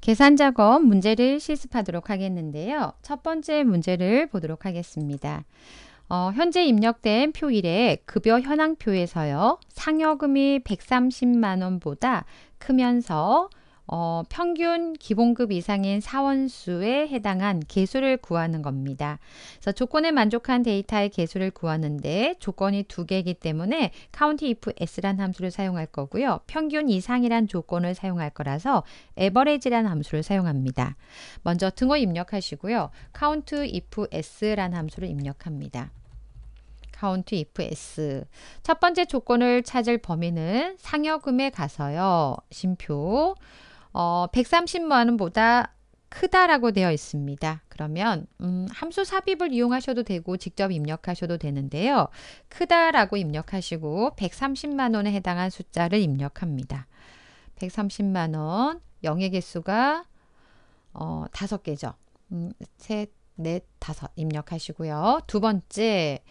계산 작업 문제를 실습하도록 하겠는데요. 첫 번째 문제를 보도록 하겠습니다. 어, 현재 입력된 표 1의 급여 현황표에서요. 상여금이 130만 원보다 크면서 어, 평균 기본급 이상인 사원수에 해당한 개수를 구하는 겁니다. 그래서 조건에 만족한 데이터의 개수를 구하는데 조건이 두 개이기 때문에 county if s란 함수를 사용할 거고요. 평균 이상이란 조건을 사용할 거라서 average란 함수를 사용합니다. 먼저 등호 입력하시고요. count if s란 함수를 입력합니다. count if s 첫 번째 조건을 찾을 범위는 상여금에 가서요. 심표 어, 130만 원보다 크다라고 되어 있습니다. 그러면 음, 함수 삽입을 이용하셔도 되고 직접 입력하셔도 되는데요. 크다라고 입력하시고 130만 원에 해당한 숫자를 입력합니다. 130만 원, 영의 개수가 어, 5개죠. 음, 셋, 넷, 다섯 입력하시고요. 두 번째,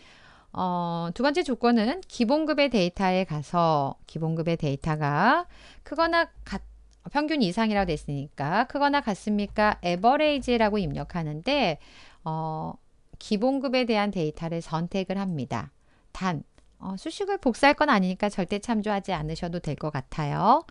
어, 두 번째 조건은 기본급의 데이터에 가서 기본급의 데이터가 크거나 같 평균 이상이라고 됐으니까 크거나 같습니까? 에버레이지라고 입력하는데 어, 기본급에 대한 데이터를 선택을 합니다. 단 어, 수식을 복사할 건 아니니까 절대 참조하지 않으셔도 될 것 같아요.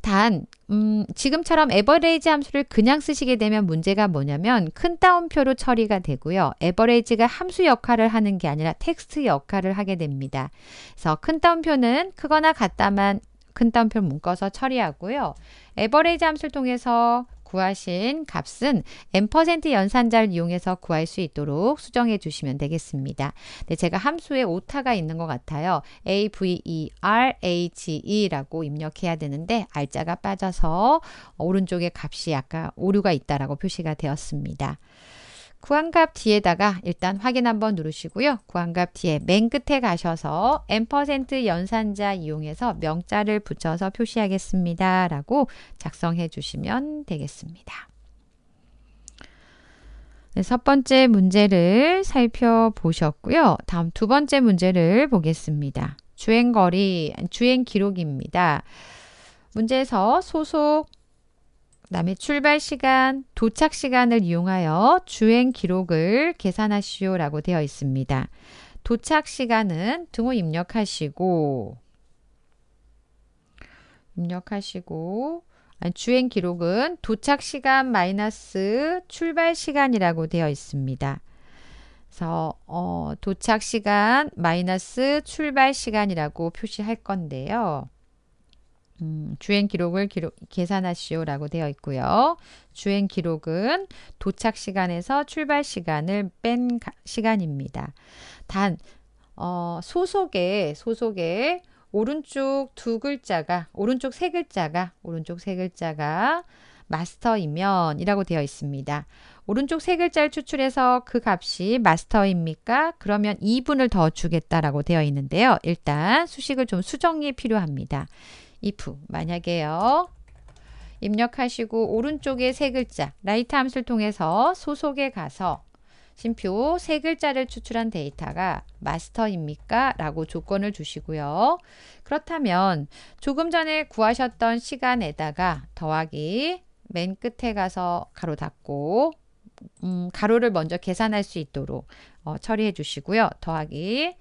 단, 음, 지금처럼 에버레이지 함수를 그냥 쓰시게 되면 문제가 뭐냐면 큰 따옴표로 처리가 되고요. 에버레이지가 함수 역할을 하는 게 아니라 텍스트 역할을 하게 됩니다. 그래서 큰 따옴표는 크거나 같다만 큰따옴표 묶어서 처리하고요. 에버레이지 함수를 통해서 구하신 값은 n% 연산자를 이용해서 구할 수 있도록 수정해 주시면 되겠습니다. 네, 제가 함수에 오타가 있는 것 같아요. a, v, e, r, a, g, e라고 입력해야 되는데 알자가 빠져서 오른쪽에 값이 약간 오류가 있다라 표시가 되었습니다. 구한값 뒤에다가 일단 확인 한번 누르시고요. 구한값 뒤에 맨 끝에 가셔서 n% 연산자 이용해서 명자를 붙여서 표시하겠습니다. 라고 작성해 주시면 되겠습니다. 네, 첫 번째 문제를 살펴보셨고요. 다음 두 번째 문제를 보겠습니다. 주행거리, 주행기록입니다. 문제에서 소속 다음에 출발 시간, 도착 시간을 이용하여 주행 기록을 계산하시오 라고 되어 있습니다. 도착 시간은 등호 입력하시고, 입력하시고, 주행 기록은 도착 시간 마이너스 출발 시간이라고 되어 있습니다. 그래서 어, 도착 시간 마이너스 출발 시간이라고 표시할 건데요. 음, 주행 기록을 기록, 계산하시오라고 되어 있고요. 주행 기록은 도착 시간에서 출발 시간을 뺀 가, 시간입니다. 단 어, 소속에소속에 오른쪽 두 글자가 오른쪽 세 글자가 오른쪽 세 글자가 마스터이면이라고 되어 있습니다. 오른쪽 세 글자를 추출해서 그 값이 마스터입니까? 그러면 2분을 더 주겠다라고 되어 있는데요. 일단 수식을 좀 수정이 필요합니다. if 만약에요. 입력하시고 오른쪽에 세 글자 라이트 함수를 통해서 소속에 가서 심표 세 글자를 추출한 데이터가 마스터입니까? 라고 조건을 주시고요. 그렇다면 조금 전에 구하셨던 시간에다가 더하기 맨 끝에 가서 가로 닫고 음, 가로를 먼저 계산할 수 있도록 어, 처리해 주시고요. 더하기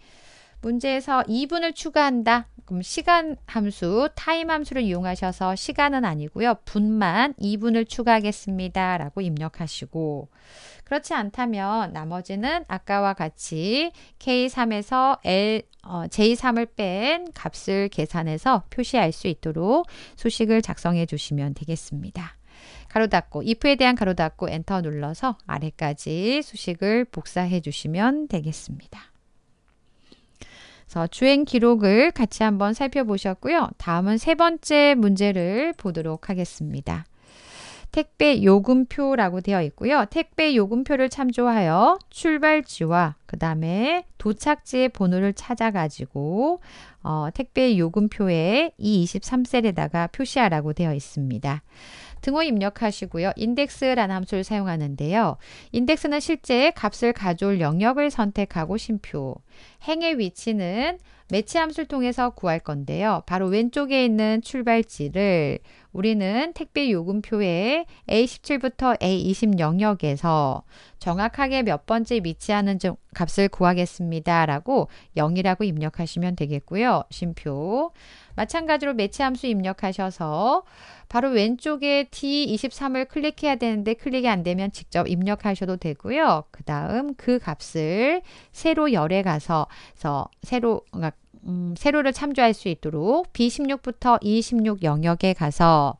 문제에서 2분을 추가한다. 그럼 시간 함수, 타임 함수를 이용하셔서 시간은 아니고요. 분만 2분을 추가하겠습니다. 라고 입력하시고 그렇지 않다면 나머지는 아까와 같이 K3에서 L, 어, J3을 뺀 값을 계산해서 표시할 수 있도록 수식을 작성해 주시면 되겠습니다. 가로 닫고 if에 대한 가로 닫고 엔터 눌러서 아래까지 수식을 복사해 주시면 되겠습니다. 그래서 주행 기록을 같이 한번 살펴보셨고요. 다음은 세 번째 문제를 보도록 하겠습니다. 택배 요금표라고 되어 있고요. 택배 요금표를 참조하여 출발지와 그 다음에 도착지의 번호를 찾아가지고 어, 택배 요금표에 E23셀에다가 표시하라고 되어 있습니다. 등호 입력하시고요. 인덱스라는 함수를 사용하는데요. 인덱스는 실제 값을 가져올 영역을 선택하고 심표, 행의 위치는 매치 함수를 통해서 구할 건데요. 바로 왼쪽에 있는 출발지를 우리는 택배 요금표에 A17부터 A20 영역에서 정확하게 몇 번째 위치하는 값을 구하겠습니다. 라고 0이라고 입력하시면 되겠고요. 심표. 마찬가지로 매치함수 입력하셔서 바로 왼쪽에 D23을 클릭해야 되는데 클릭이 안 되면 직접 입력하셔도 되고요. 그 다음 그 값을 세로 열에 가서 세로 음, 세로를 참조할 수 있도록 B16부터 E16 영역에 가서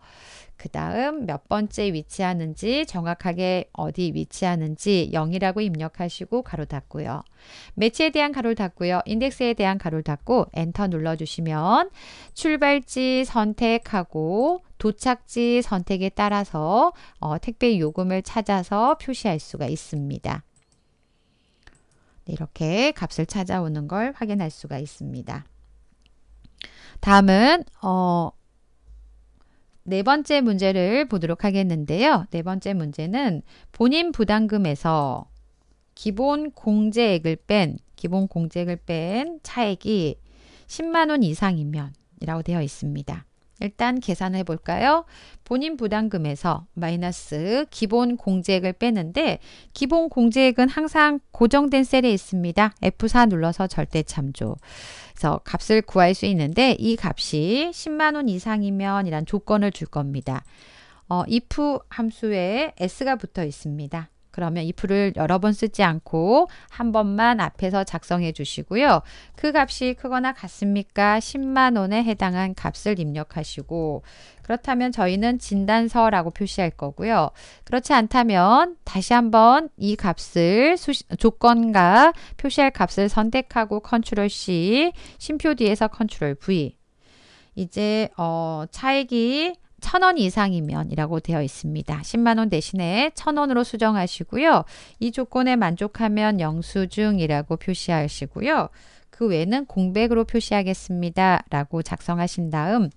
그 다음 몇 번째 위치하는지 정확하게 어디 위치하는지 0이라고 입력하시고 가로 닫고요. 매치에 대한 가로 닫고요. 인덱스에 대한 가로 닫고 엔터 눌러주시면 출발지 선택하고 도착지 선택에 따라서 어, 택배 요금을 찾아서 표시할 수가 있습니다. 이렇게 값을 찾아오는 걸 확인할 수가 있습니다. 다음은 어, 네 번째 문제를 보도록 하겠는데요. 네 번째 문제는 본인 부담금에서 기본 공제액을 뺀 기본 공제액을 뺀 차액이 10만 원 이상이면 이라고 되어 있습니다. 일단 계산해 볼까요? 본인 부담금에서 마이너스 기본 공제액을 빼는데 기본 공제액은 항상 고정된 셀에 있습니다. F4 눌러서 절대 참조. 그래서 값을 구할 수 있는데 이 값이 10만 원 이상이면 이란 조건을 줄 겁니다. 어, if 함수에 s가 붙어 있습니다. 그러면 이 풀을 여러 번 쓰지 않고 한 번만 앞에서 작성해 주시고요. 그 값이 크거나 같습니까? 10만 원에 해당한 값을 입력하시고 그렇다면 저희는 진단서라고 표시할 거고요. 그렇지 않다면 다시 한번 이 값을 수시, 조건과 표시할 값을 선택하고 컨트롤 C, 심표 뒤에서 컨트롤 V 이제 어, 차액이 1,000원 이상이면이라고 되어 있습니다. 10만 원 대신에 1,000원으로 수정하시고요. 이 조건에 만족하면 영수증이라고 표시하시고요. 그 외는 공백으로 표시하겠습니다. 라고 작성하신 다음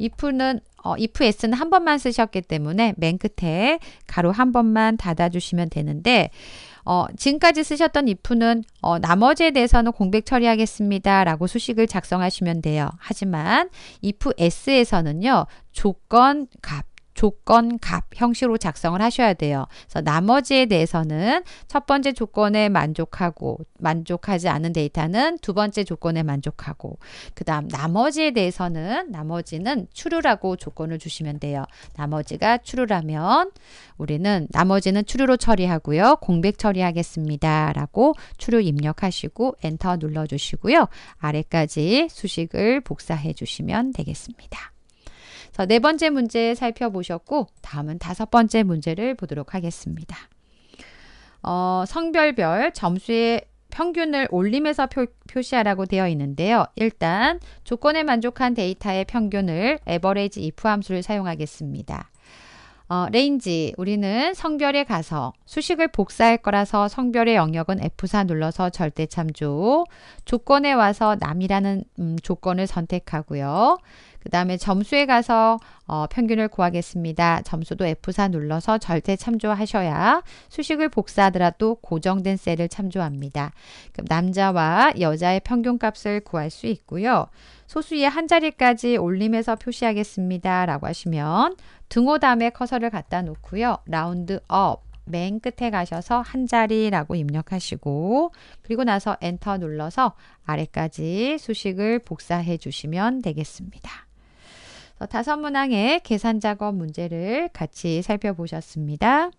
if는 어, if s는 한 번만 쓰셨기 때문에 맨 끝에 가로 한 번만 닫아주시면 되는데 어, 지금까지 쓰셨던 if는 어, 나머지에 대해서는 공백 처리하겠습니다. 라고 수식을 작성하시면 돼요. 하지만 if s에서는요. 조건 값 조건 값 형식으로 작성을 하셔야 돼요. 그래서 나머지에 대해서는 첫 번째 조건에 만족하고 만족하지 않은 데이터는 두 번째 조건에 만족하고 그다음 나머지에 대해서는 나머지는 추류라고 조건을 주시면 돼요. 나머지가 추류라면 우리는 나머지는 추류로 처리하고요. 공백 처리하겠습니다. 라고 추류 입력하시고 엔터 눌러 주시고요. 아래까지 수식을 복사해 주시면 되겠습니다. 자, 네 번째 문제 살펴보셨고 다음은 다섯 번째 문제를 보도록 하겠습니다. 어, 성별별 점수의 평균을 올림에서 표, 시하라고 되어 있는데요. 일단 조건에 만족한 데이터의 평균을 에버레이지 if 함수를 사용하겠습니다. 어, 레인지 우리는 성별에 가서 수식을 복사할 거라서 성별의 영역은 F4 눌러서 절대 참조 조건에 와서 남이라는 음, 조건을 선택하고요. 그 다음에 점수에 가서 어, 평균을 구하겠습니다. 점수도 F4 눌러서 절대 참조하셔야 수식을 복사하더라도 고정된 셀을 참조합니다. 그럼 남자와 여자의 평균값을 구할 수 있고요. 소수의 한 자리까지 올림해서 표시하겠습니다. 라고 하시면 등호 다음에 커서를 갖다 놓고요. 라운드 업맨 끝에 가셔서 한 자리라고 입력하시고 그리고 나서 엔터 눌러서 아래까지 수식을 복사해 주시면 되겠습니다. 어, 다섯 문항의 계산 작업 문제를 같이 살펴보셨습니다.